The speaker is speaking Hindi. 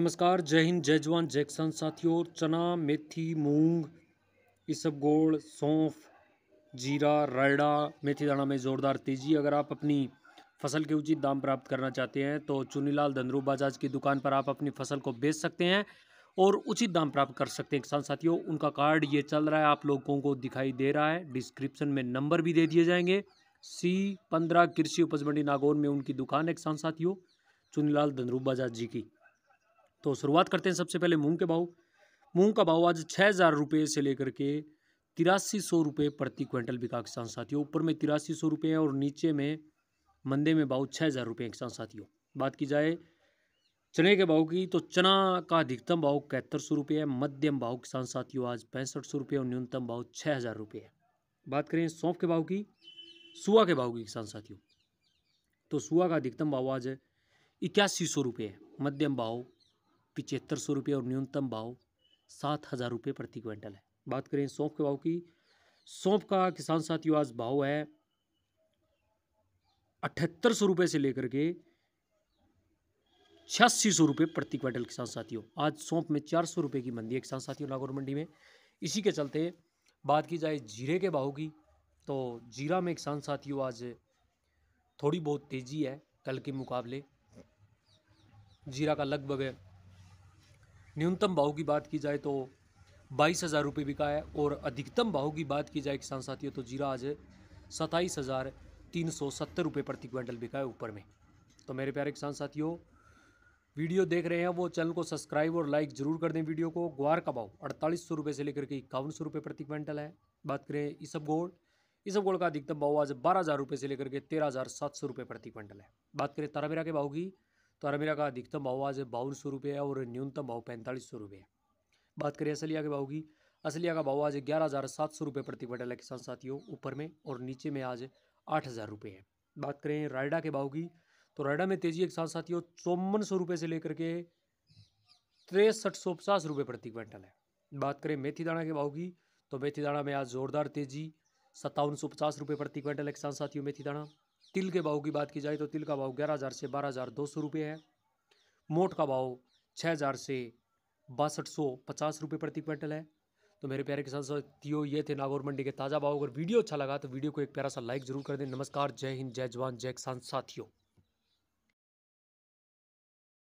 नमस्कार जय हिंद जय जवान जय किसान साथियों चना मेथी मूंग इसबगोल सौंफ जीरा रायड़ा मेथी दाना में ज़ोरदार तेज़ी अगर आप अपनी फसल के उचित दाम प्राप्त करना चाहते हैं तो चुनीलाल धंद्रू बाजाज की दुकान पर आप अपनी फसल को बेच सकते हैं और उचित दाम प्राप्त कर सकते हैं किसान साथियों उनका कार्ड ये चल रहा है आप लोगों को दिखाई दे रहा है डिस्क्रिप्शन में नंबर भी दे दिए जाएंगे सी पंद्रह कृषि उपज मंडी नागौर में उनकी दुकान है किसान साथियों चुनीलाल धनरूप बाजाज जी की तो शुरुआत करते हैं सबसे पहले मूंग के भाव मूंग का भाव आज छः हज़ार रुपये से लेकर के तिरासी सौ रुपये प्रति क्विंटल बिका किसान साथियों ऊपर में तिरासी सौ रुपये और नीचे में मंदे में भाव छः हज़ार रुपये किसान साथियों बात की जाए चने के भाव की तो चना का अधिकतम भाव इकहत्तर सौ रुपये है मध्यम भाव किसान साथियों आज पैंसठ सौ रुपये और न्यूनतम भाव छः हज़ार रुपये है बात करें सौंफ के भाव की सुआ के भाव की किसान साथियों तो सुआ का अधिकतम भाव आज इक्यासी सौ रुपये है मध्यम भाव पिचहत्तर सौ रुपये और न्यूनतम भाव सात हज़ार रुपये प्रति क्विंटल है बात करें सौंफ के भाव की सौंफ का किसान साथियों आज भाव है अठहत्तर सौ रुपये से लेकर के छियासी सौ रुपये प्रति क्विंटल किसान साथियों आज सौंप में चार सौ रुपये की मंदी है किसान साथियों नागौर मंडी में इसी के चलते बात की जाए जीरे के भाव की तो जीरा में किसान साथियों आज थोड़ी बहुत तेज़ी है कल के मुकाबले जीरा का लगभग न्यूनतम भाव की बात की जाए तो बाईस हज़ार रुपये बिका है और अधिकतम भाव की बात की जाए किसान साथियों तो जीरा आज सताईस हज़ार तीन सौ सत्तर रुपये प्रति क्विंटल बिका है ऊपर में तो मेरे प्यारे किसान साथियों वीडियो देख रहे हैं वो चैनल को सब्सक्राइब और लाइक जरूर कर दें वीडियो को ग्वार का भाव अड़तालीस सौ रुपये से लेकर के इक्यावन सौ रुपये प्रति क्विंटल है बात करें इसब गोल्ड इसब गोल्ड का अधिकतम भाव आज बारह हज़ार रुपये से लेकर के तेरह हज़ार सात सौ रुपये प्रति क्विंटल है बात करें ताराबेरा के भाव की तो अरमेरा का अधिकतम भाव आज बावन सौ रुपये है और न्यूनतम भाव पैंतालीस सौ रुपये बात करें असलिया के भाव की असलिया का भाव आज ग्यारह हज़ार सात सौ रुपये प्रति क्विंटल है किसान साथियों ऊपर में और नीचे में आज आठ हज़ार रुपये है बात करें रायडा के भाव की तो रायडा में तेजी है साथ साथियों चौवन सौ रुपये से लेकर के तिरसठ सौ पचास रुपये प्रति क्विंटल है बात करें मेथी दाना के भाव की तो मेथी दाना में आज जोरदार तेजी सत्तावन सौ पचास रुपये प्रति क्विंटल है किसान साथियों मेथी दाना तिल के भाव की बात की जाए तो तिल का भाव ग्यारह हज़ार से बारह हज़ार दो सौ रुपये है मोट का भाव छः हज़ार से बासठ सौ पचास रुपये प्रति क्विंटल है तो मेरे प्यारे किसान साथियों ये थे नागौर मंडी के ताज़ा भाव अगर वीडियो अच्छा लगा तो वीडियो को एक प्यारा सा लाइक जरूर कर दें नमस्कार जय हिंद जय जवान जय किसान साथियों